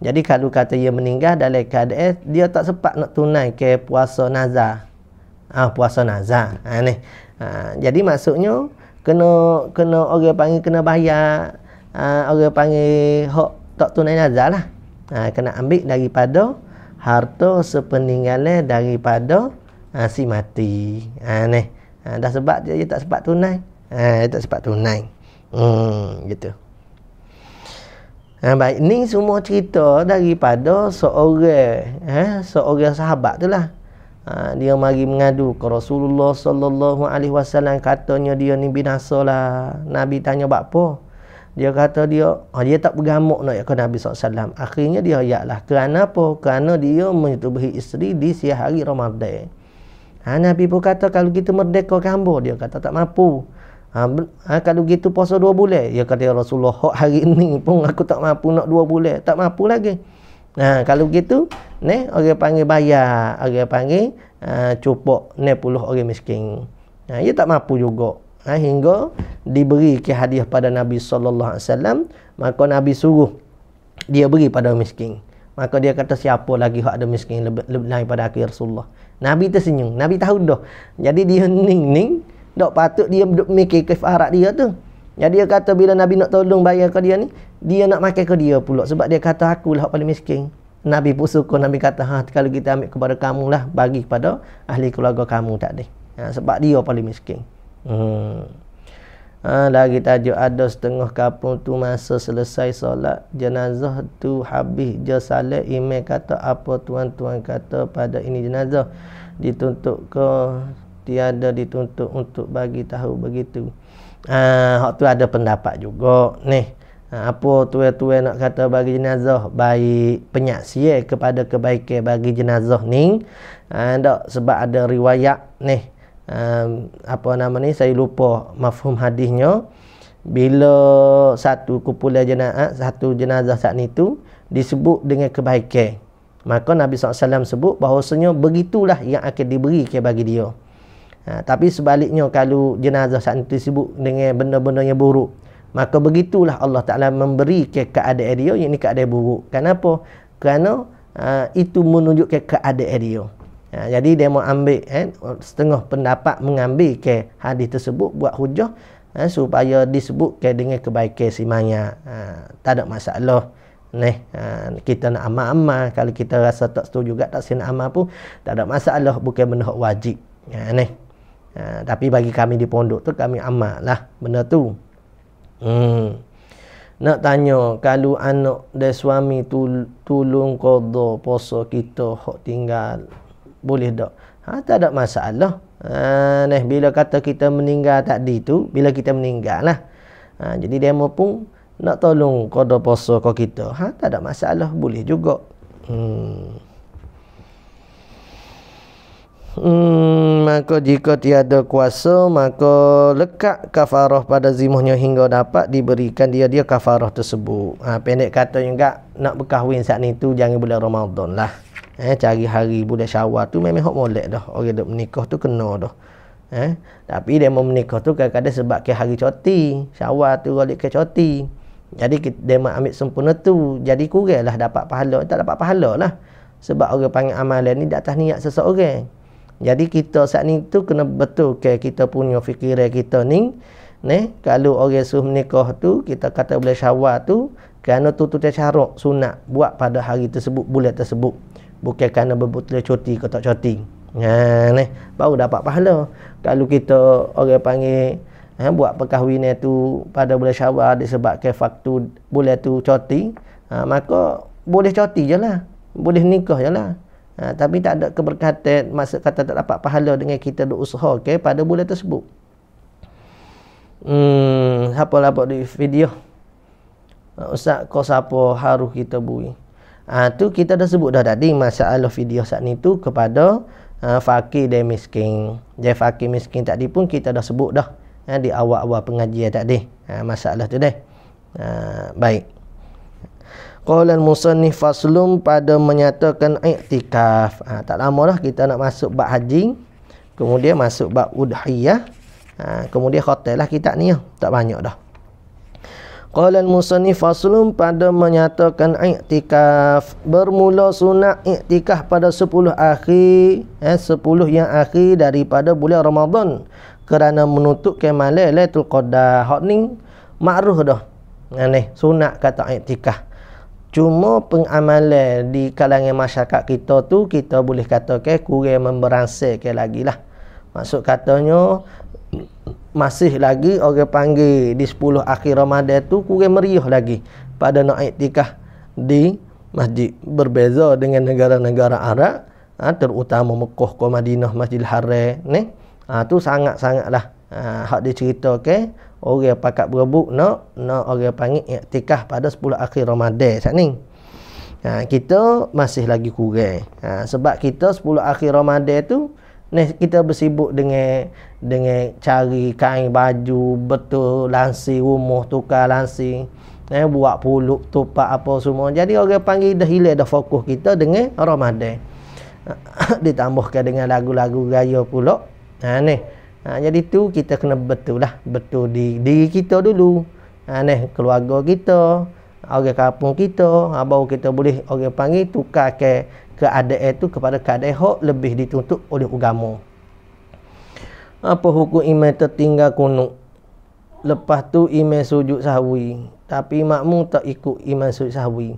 jadi kalau kata dia meninggal dalam keadaan dia tak sempat nak tunai ke puasa nazar ah uh, puasa nazar ha, uh, ni uh, jadi maksudnya kena kena orang panggil kena bayar uh, orang panggil hak tak tunai nazar lah ha, kena ambil daripada harta sepeninggalan daripada ha, si mati ha, ni ha, dah sebab dia, dia tak sebab tunai ha, dia tak sebab tunai hmm, gitu ha, baik ni semua cerita daripada seorang eh, seorang sahabat tu lah ha, dia mari mengadu ke Rasulullah SAW alaihi wasallam katanya dia ni binasalah nabi tanya buat apa dia kata dia oh dia tak bergamuk nak ikut Nabi SAW akhirnya dia ayatlah kenapa? kerana dia menyetubuhi isteri di siang hari Ramadan ha, Nabi pun kata kalau kita merdeka kamu dia kata tak mampu ha, ha, kalau gitu puasa dua bulan dia kata ya Rasulullah hari ini pun aku tak mampu nak dua bulan tak mampu lagi Nah, ha, kalau gitu, ne orang panggil bayar, orang panggil uh, cupok ne puluh orang miskin. Nah, ha, dia tak mampu juga ha, hingga diberi kehadiah pada Nabi sallallahu alaihi wasallam maka Nabi suruh dia beri pada miskin maka dia kata siapa lagi hak ada miskin lebih, lebih lain pada akhir ya Rasulullah Nabi tersenyum Nabi tahu dah jadi dia ning-ning tak patut dia duduk mikir kefarat dia tu jadi dia kata bila Nabi nak tolong bayar ke dia ni dia nak makan ke dia pula sebab dia kata akulah hak paling miskin Nabi pun suka Nabi kata ha kalau kita ambil kepada kamu lah bagi kepada ahli keluarga kamu tadi ha, sebab dia paling miskin Hmm. Ha, lagi tajuk ada setengah kapung tu masa selesai solat jenazah tu habis je salat imam kata apa tuan-tuan kata pada ini jenazah dituntut ke tiada dituntut untuk bagi tahu begitu. Ah ha, hak tu ada pendapat juga ni. Ha, ah, apa tuan-tuan nak kata bagi jenazah baik penyaksian kepada kebaikan bagi jenazah ni. Ah ha, sebab ada riwayat ni apa nama ni saya lupa mafhum hadisnya bila satu kumpulan jenazah satu jenazah saat itu disebut dengan kebaikan maka Nabi SAW sebut bahawasanya begitulah yang akan diberi ke bagi dia ha, tapi sebaliknya kalau jenazah saat itu disebut dengan benda-benda yang buruk maka begitulah Allah Ta'ala memberi ke keadaan dia yang ini keadaan buruk kenapa? kerana uh, itu menunjukkan keadaan dia Ha, jadi dia mau ambil eh, setengah pendapat mengambil ke hadis tersebut buat hujah eh, supaya disebut ke dengan kebaikan si maya. Ha, tak ada masalah. Ne, ha, kita nak amam amal kalau kita rasa tak setuju juga tak sin amam pun tak ada masalah bukan benda wajib. Ha, ne. Ha, tapi bagi kami di pondok tu kami amam lah benda tu. Hmm. Nak tanya kalau anak dan suami tul tulung qada puasa kita hok tinggal boleh tak ha, tak ada masalah ha, nah, bila kata kita meninggal tak di tu bila kita meninggal lah ha, jadi demo pun nak tolong kau dah puasa kau kita ha, tak ada masalah boleh juga hmm. Hmm, maka jika tiada kuasa maka lekat kafarah pada zimahnya hingga dapat diberikan dia dia kafarah tersebut ha, pendek kata juga nak berkahwin saat ni tu jangan bulan Ramadan lah eh cari hari budak syawal tu memang hok molek dah orang dok menikah tu kena dah eh tapi dia mau menikah tu kadang-kadang sebab ke hari cuti syawal tu balik ke cuti jadi dia mau ambil sempurna tu jadi kuranglah dapat pahala tak dapat pahala lah sebab orang panggil amalan ni di atas niat seseorang jadi kita saat ni tu kena betul ke kita punya fikiran kita ni ne kalau orang suruh menikah tu kita kata boleh syawal tu kerana tu tu syarat sunat buat pada hari tersebut bulan tersebut bukan kerana dia cuti ke tak cuti ha ni baru dapat pahala kalau kita orang panggil ha, buat perkahwinan tu pada bulan syawal disebabkan faktu bulan tu cuti ha, maka boleh cuti je lah. boleh nikah je lah. ha, tapi tak ada keberkatan masa kata tak dapat pahala dengan kita duk usaha okay, pada bulan tersebut hmm apa lah di video Ustaz kau siapa haru kita bui? Ha, tu kita dah sebut dah tadi masalah video saat ni tu kepada ha, fakir dan miskin. Dia fakir miskin tadi pun kita dah sebut dah ha, di awal-awal pengajian tadi. Ha, masalah tu deh. Ha, baik. Qala al-musannif faslum pada menyatakan iktikaf. Ha, tak lama lah kita nak masuk bab haji. Kemudian masuk bab udhiyah. Ha, kemudian khatil lah kita ni. Tak banyak dah. Qala al-musannif faslun pada menyatakan i'tikaf bermula sunat i'tikaf pada 10 akhir eh 10 yang akhir daripada bulan Ramadan kerana menutup kemale Lailatul Qadar. Hak ni makruh dah. Ni sunat kata i'tikaf. Cuma pengamalan di kalangan masyarakat kita tu kita boleh katakan kurang memberansai ke lagilah. Maksud katanya masih lagi orang panggil di 10 akhir Ramadan tu kurang meriah lagi pada nak iktikah di masjid berbeza dengan negara-negara Arab ha, terutama Mekah ke Madinah Masjid Haram ni ha, tu sangat-sangatlah ha, hak dicerita ke okay? orang pakat berebut nak nak orang panggil iktikah pada 10 akhir Ramadan sat ni ha, kita masih lagi kurang ha, sebab kita 10 akhir Ramadan tu Ni kita bersibuk dengan dengan cari kain baju betul lansi rumah tukar lansi eh buat puluk tupak apa semua. Jadi orang panggil dah hilang dah fokus kita dengan Ramadan. Ditambahkan dengan lagu-lagu gaya pula. Ha ni. Ha, jadi tu kita kena betul lah betul di diri kita dulu. Ha ni keluarga kita, orang kampung kita, ha, baru kita boleh orang panggil tukar ke keadaan itu kepada keadaan hak lebih dituntut oleh agama. Apa hukum imam tertinggal kunuk? Lepas tu imam sujud sahwi. Tapi makmum tak ikut imam sujud sahwi.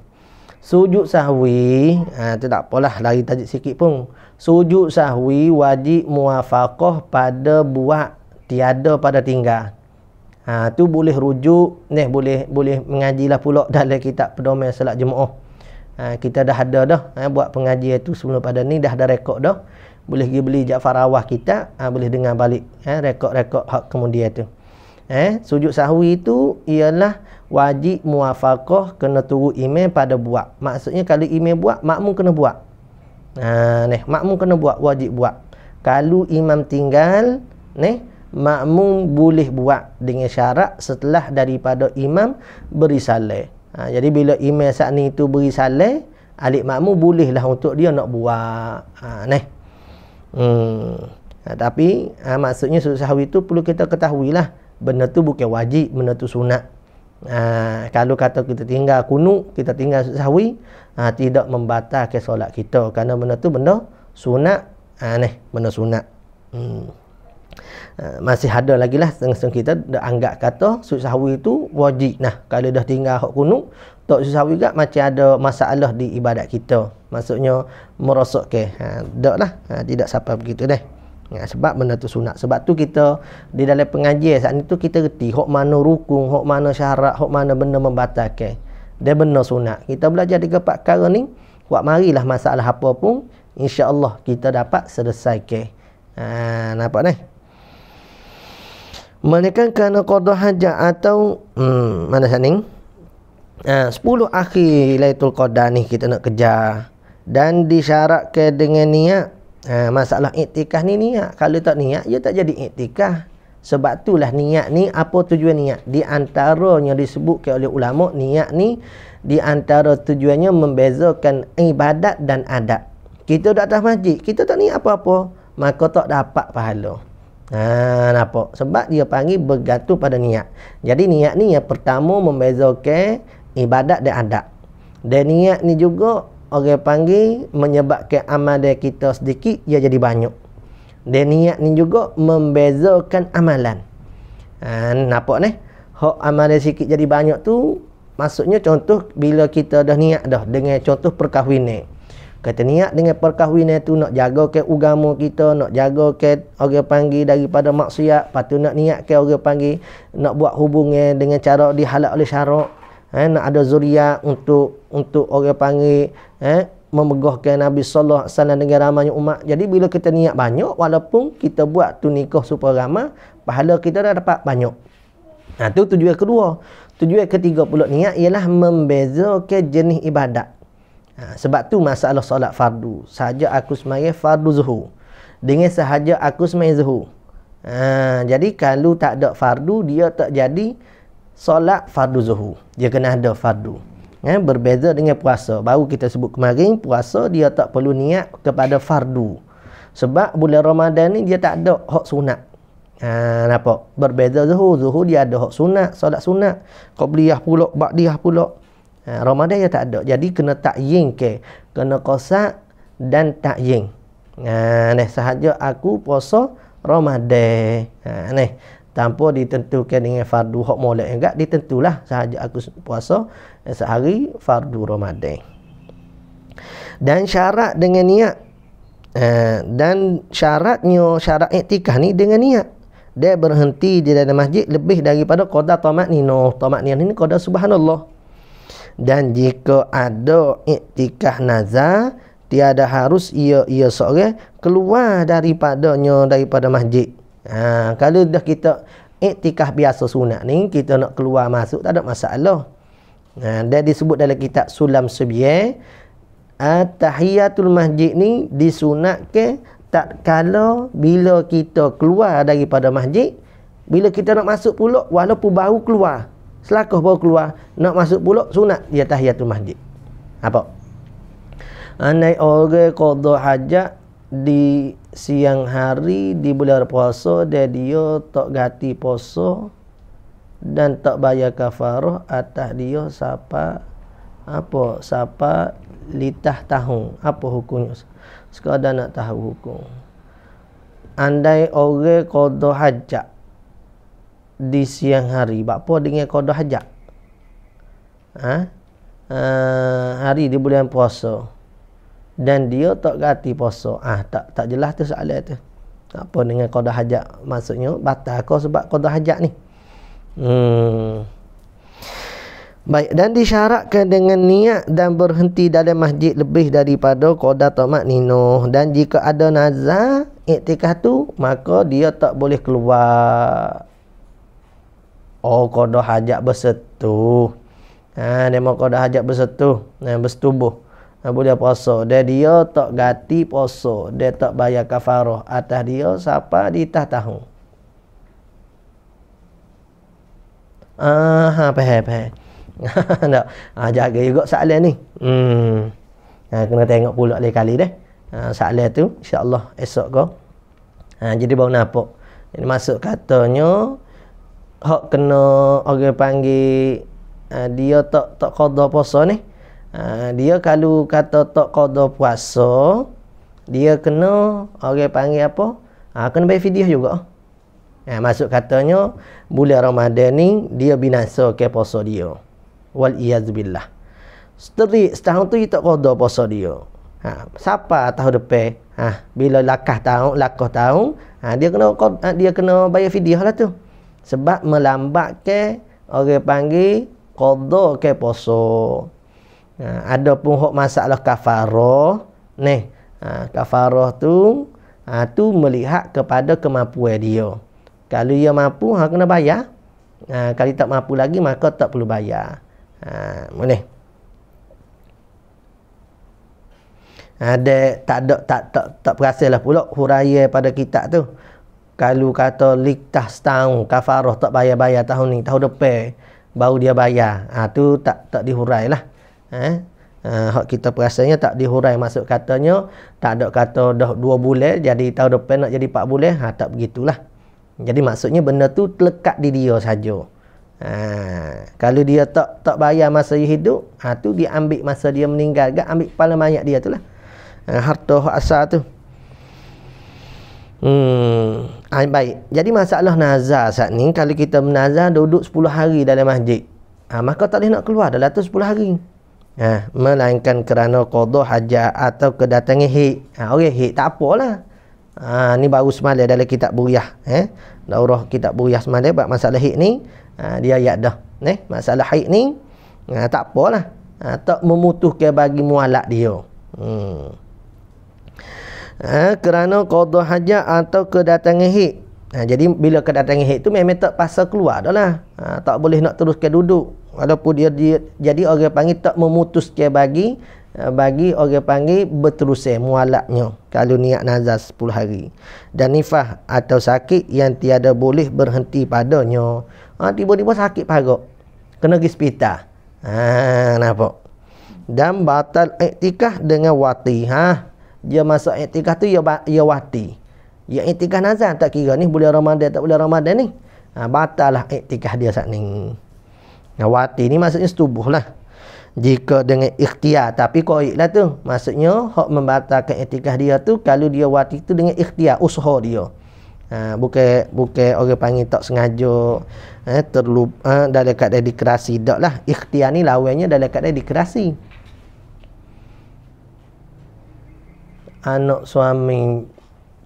Sujud sahwi, ha, itu tak apalah, lari tajik sikit pun. Sujud sahwi wajib muafakoh pada buat tiada pada tinggal. Ha, tu boleh rujuk, ni boleh boleh mengajilah pula dalam kitab pedoman salat jemaah. Ha, kita dah ada dah ha, buat pengajian tu sebelum pada ni dah ada rekod dah. Boleh pergi beli Jaafar Awah kita, ha, boleh dengar balik ha, rekod-rekod hak kemudian tu. Eh, sujud sahwi itu ialah wajib muafakoh kena turut imam pada buat. Maksudnya kalau imam buat, makmum kena buat. Ha, nih, makmum kena buat, wajib buat. Kalau imam tinggal, nih, makmum boleh buat dengan syarat setelah daripada imam beri salat. Ha, jadi bila Imam Sa'ni itu beri salih, Alik Makmu bolehlah untuk dia nak buat. Ha, ni. Hmm. Ha, tapi ha, maksudnya sujud sahwi itu perlu kita ketahui lah. Benda tu bukan wajib, benda tu sunat. Ha, kalau kata kita tinggal kunuk, kita tinggal sujud sahwi, ha, tidak membatalkan solat kita. Kerana benda tu benda sunat. Ha, ni, benda sunat. Hmm. Eh, masih ada lagi lah setengah-setengah kita dah anggap kata suci sahwi itu wajib nah kalau dah tinggal hak kunuk tak suci sahwi juga macam ada masalah di ibadat kita maksudnya merosok ke ha, tak lah ha, tidak sampai begitu deh ha, sebab benda tu sunat sebab tu kita di dalam pengajian saat itu kita reti hak mana rukun hak mana syarat hak mana benda membatalkan dia benda sunat kita belajar di kepak kara ni buat marilah masalah apa pun insyaAllah kita dapat selesai ke ha, nampak ni mereka kerana kodoh hajat atau hmm, Mana sana ni? Ah, sepuluh akhir Laitul Qadar ni kita nak kejar Dan disyaratkan dengan niat ha, Masalah iktikah ni niat Kalau tak niat, ia ya tak jadi iktikah Sebab itulah niat ni Apa tujuan niat? Di antaranya disebutkan oleh ulama Niat ni di antara tujuannya Membezakan ibadat dan adat Kita datang masjid, kita tak niat apa-apa Maka tak dapat pahala Nah, ha, nampak? Sebab dia panggil bergantung pada niat. Jadi niat ni yang pertama membezakan ibadat dan adat. Dan niat ni juga orang panggil menyebabkan amal kita sedikit ia jadi banyak. Dan niat ni juga membezakan amalan. Ha, nampak ni? Hak amal sikit jadi banyak tu maksudnya contoh bila kita dah niat dah dengan contoh perkahwinan. Kata niat dengan perkahwinan tu nak jaga ke ugamu kita, nak jaga ke orang panggil daripada maksiat, lepas tu nak niat ke orang panggil nak buat hubungan dengan cara dihalak oleh syarak, eh, nak ada zuriat untuk untuk orang panggil eh, memegahkan Nabi sallallahu alaihi wasallam dengan ramai umat. Jadi bila kita niat banyak walaupun kita buat tu nikah super ramah, pahala kita dah dapat banyak. Nah, tu tujuan kedua. Tujuan ketiga pula niat ialah membezakan jenis ibadat. Ha, sebab tu masalah solat fardu. Sahaja aku semayah fardu zuhur. Dengan sahaja aku semayah zuhur. Ha, jadi kalau tak ada fardu, dia tak jadi solat fardu zuhur. Dia kena ada fardu. Ha, berbeza dengan puasa. Baru kita sebut kemarin, puasa dia tak perlu niat kepada fardu. Sebab bulan Ramadan ni dia tak ada hak sunat. Ha, nampak? Berbeza zuhur. Zuhur dia ada hak sunat, solat sunat. Qobliyah pulak, ba'diyah pulak. Ha, Ramadan yang tak ada. Jadi kena takyin ke. Kena kosak dan takyin. Ha, nah, sahaja aku puasa Ramadhan. Ha, nah, tanpa ditentukan dengan fardu hak mulai enggak ditentulah sahaja aku puasa sehari fardu Ramadhan. Dan syarat dengan niat. Ha, dan syaratnya syarat etika ni dengan niat dia berhenti di dalam masjid lebih daripada qada tamak nino tamak nino ni qada subhanallah dan jika ada iktikah nazar tiada harus ia ia seorang keluar daripadanya daripada masjid ha, kalau dah kita iktikah biasa sunat ni kita nak keluar masuk tak ada masalah ha, dia disebut dalam kitab sulam sebiye tahiyatul masjid ni disunat ke tak kala bila kita keluar daripada masjid bila kita nak masuk pula walaupun baru keluar Selakoh baru keluar Nak masuk pulak Sunat dia tahiyatul masjid Apa? Anai orang kodoh hajat Di siang hari Di bulan puasa Dia dia tak ganti puasa Dan tak bayar kafarah Atas dia siapa Apa? Siapa Litah tahun Apa hukumnya? Sekadar nak tahu hukum Andai orang kodoh hajat di siang hari bakpo dengan qada hajat ha uh, hari di bulan puasa dan dia tak gati puasa ah tak tak jelas tu soalan tu apa dengan qada hajat maksudnya batal ke sebab qada hajat ni hmm baik dan disyaratkan dengan niat dan berhenti dalam masjid lebih daripada qada tamat nino dan jika ada nazar iktikaf tu maka dia tak boleh keluar Oh, kodoh hajak bersetu. Ha, dia mau kodoh hajak bersetu. Ha, bersetubuh. Ha, boleh puasa. Dia dia tak gati puasa. Dia tak bayar kafaroh. Atas dia, siapa di tah tahu. Ah, ha, peh, peh. Tak. ha, jaga juga soalan ni. Hmm. Ha, kena tengok pula lain kali deh. Ha, soalan tu, insyaAllah esok kau. Ha, jadi baru nampak. Jadi masuk katanya hak kena orang panggil uh, dia tak tak qada puasa ni. Uh, dia kalau kata tak qada puasa, dia kena orang panggil apa? Ah uh, kena bayar fidyah juga. Ha, uh, maksud katanya bulan Ramadan ni dia binasa ke puasa dia. Wal iyaz billah. Seteri setahun tu dia tak qada puasa dia. Ha, siapa tahu depan? Ha, bila lakah tahun, lakah tahun, ha, dia kena ha, dia kena bayar fidyah lah tu sebab melambat ke orang panggil qadha ke poso ha, ada pun hok masalah kafarah ni ha, kafarah tu ha, tu melihat kepada kemampuan dia kalau dia mampu ha kena bayar ha, kalau tak mampu lagi maka tak perlu bayar ha boleh ada tak ada tak tak tak perasalah pula huraian pada kitab tu kalau kata lik tah setahun kafaroh tak bayar-bayar tahun ni tahun depan baru dia bayar ha, tu tak tak dihurai lah eh? ha, ha kita perasaannya tak dihurai Masuk katanya tak ada kata dah dua bulan jadi tahun depan nak jadi empat bulan ha, tak begitulah jadi maksudnya benda tu lekat di dia saja. Ha, kalau dia tak tak bayar masa dia hidup, ha, tu dia masa dia meninggal, Dia ambil kepala mayat dia tu lah. Ha, harta asal tu. Hmm, ah, baik. Jadi masalah nazar saat ni kalau kita menazar duduk 10 hari dalam masjid. Ha, maka tak boleh nak keluar dalam tu 10 hari. Ha, melainkan kerana qada hajat atau kedatangan haid. Ha, okey haid tak apalah. Ha, ni baru semalam dalam kitab buriah eh. Daurah kitab buriah semalam bab masalah haid ni, ha, dia ayat dah. Eh, masalah haid ni ha, tak apalah. Ha, tak memutuhkan bagi mualak dia. Hmm eh, kerana qada hajat atau kedatangan haid. Ha, jadi bila kedatangan haid tu memang tak pasal keluar dah lah. Ha, tak boleh nak teruskan duduk. Walaupun dia, dia jadi orang panggil tak memutuskan bagi ha, bagi orang panggil berterusan mualaknya kalau niat nazar 10 hari dan nifah atau sakit yang tiada boleh berhenti padanya ha, tiba-tiba sakit parah kena pergi hospital ha, nampak dan batal iktikah dengan wati ha, dia masuk i'tikaf tu ya ya wati. Ya i'tikaf nazar tak kira ni bulan Ramadan tak bulan Ramadan ni. Ha, batal lah i'tikaf dia saat ni. Nah, ha, wati ni maksudnya setubuh lah. Jika dengan ikhtiar tapi koik lah tu. Maksudnya hak membatalkan i'tikaf dia tu kalau dia wati tu dengan ikhtiar usaha dia. Ha, bukan bukan orang panggil tak sengaja eh terlupa ha, eh, dalam dekat dedikrasi dak lah. Ikhtiar ni lawannya dalam dekat dedikrasi. Ha, anak suami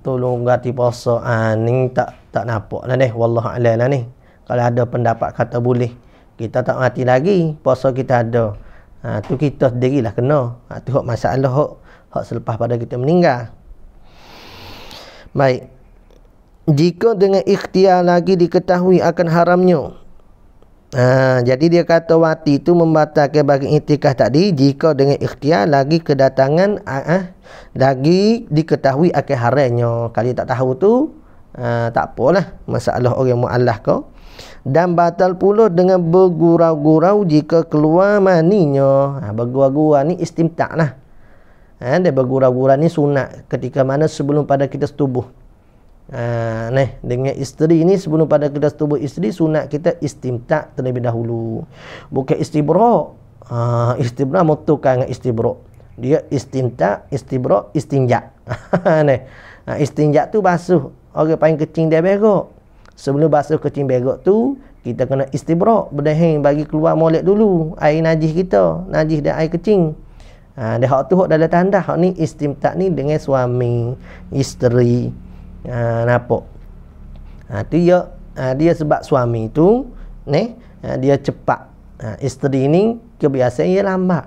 tolong ganti puasa aning ah, tak tak nampak lah ni wallah alam lah ni kalau ada pendapat kata boleh kita tak mati lagi puasa kita ada ha, tu kita sendirilah kena ha, tu hak masalah hak hak selepas pada kita meninggal baik jika dengan ikhtiar lagi diketahui akan haramnya Ha, jadi dia kata wati itu membatalkan bagi itikah tadi jika dengan ikhtiar lagi kedatangan ah, ah lagi diketahui akan harinya. Kali tak tahu tu ha, tak apalah masalah orang muallah kau. Dan batal pula dengan bergurau-gurau jika keluar maninya. Ha, bergurau-gurau ni istimta lah. Ha, dia bergurau-gurau ni sunat ketika mana sebelum pada kita setubuh. Uh, ah, nih, dengan isteri ni sebelum pada kita tubuh isteri sunat kita istimta terlebih dahulu bukan istibro uh, ah, istibro mutukan dengan istibro dia istimta istibro istinja, nih, uh, ah, istinjak tu basuh orang okay, paling kecing dia berok sebelum basuh kecing berok tu kita kena istibro berdahing bagi keluar molek dulu air najis kita najis dan air kecing uh, dia hak tu hak dalam tanda hak ni istimta ni dengan suami isteri ha, nampak ha, dia ha, dia sebab suami tu ni ha, dia cepat ha, isteri ni kebiasaannya lambat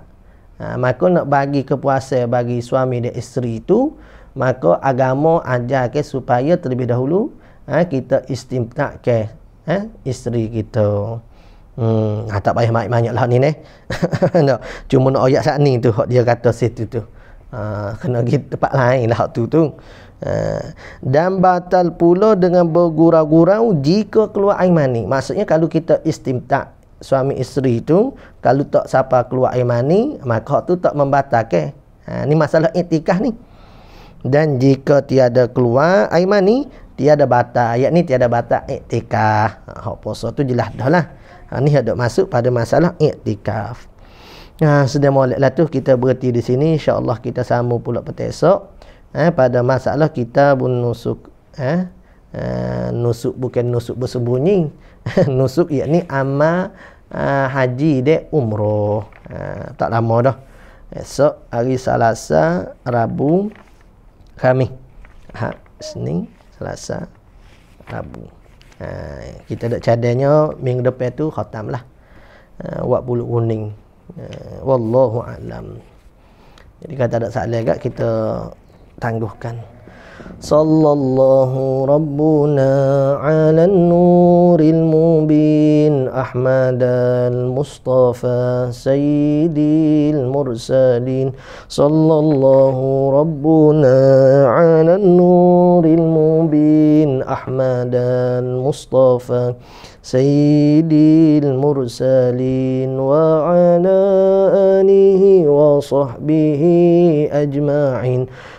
ha, maka nak bagi kepuasan bagi suami dan isteri tu maka agama ajar ke supaya terlebih dahulu ha, kita istimtak ke ha, isteri kita hmm, ha, tak payah banyak-banyak lah ni ni cuma nak ayat saat ni tu dia kata situ tu ha, kena pergi tempat lain lah tu tu Eh, dan batal pula dengan bergurau-gurau jika keluar air mani maksudnya kalau kita istimta suami isteri itu kalau tak siapa keluar air mani maka tu tak membatalkan ha ni masalah itikah ni dan jika tiada keluar air mani tiada batal ayat ni tiada batal itikah ha, hak puasa tu jelas dah lah ha, ni ada masuk pada masalah itikaf Nah, ha, sedang lah tu kita berhenti di sini. Insya Allah kita sambung pulak petesok eh, pada masalah kita pun nusuk eh, eh, nusuk bukan nusuk bersembunyi nusuk yakni ama eh, haji de umroh eh, tak lama dah esok hari Selasa Rabu kami ha, Senin Selasa Rabu ha, kita dah cadangnya minggu depan tu khatam lah uh, eh, wak bulu kuning uh, wallahu alam jadi kata ada salah kat kita tangguhkan Sallallahu Rabbuna ala nuril mubin Ahmad al-Mustafa Sayyidil Mursalin Sallallahu Rabbuna ala nuril mubin Ahmad al-Mustafa Sayyidil Mursalin Wa ala alihi wa sahbihi ajma'in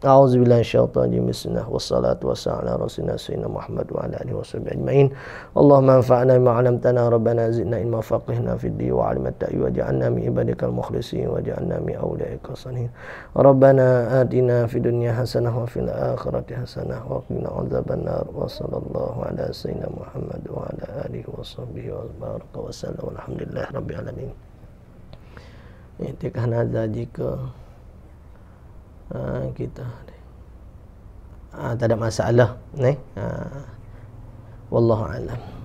أعوذ بالله من الشيطان الرجيم بسم الله والصلاة والسلام على رسولنا سيدنا محمد وعلى آله وصحبه أجمعين اللهم انفعنا بما علمتنا ربنا زدنا علما فقهنا في الدين وعلم التأويل واجعلنا من عبادك المخلصين واجعلنا من أولئك الصالحين ربنا آتنا في الدنيا حسنة وفي الآخرة حسنة وقنا عذاب النار وصلى الله على سيدنا محمد وعلى آله وصحبه وبارك وسلم والحمد لله رب العالمين اهتك هنا ذلك ha, kita ha, tak ada masalah ni ha, wallahu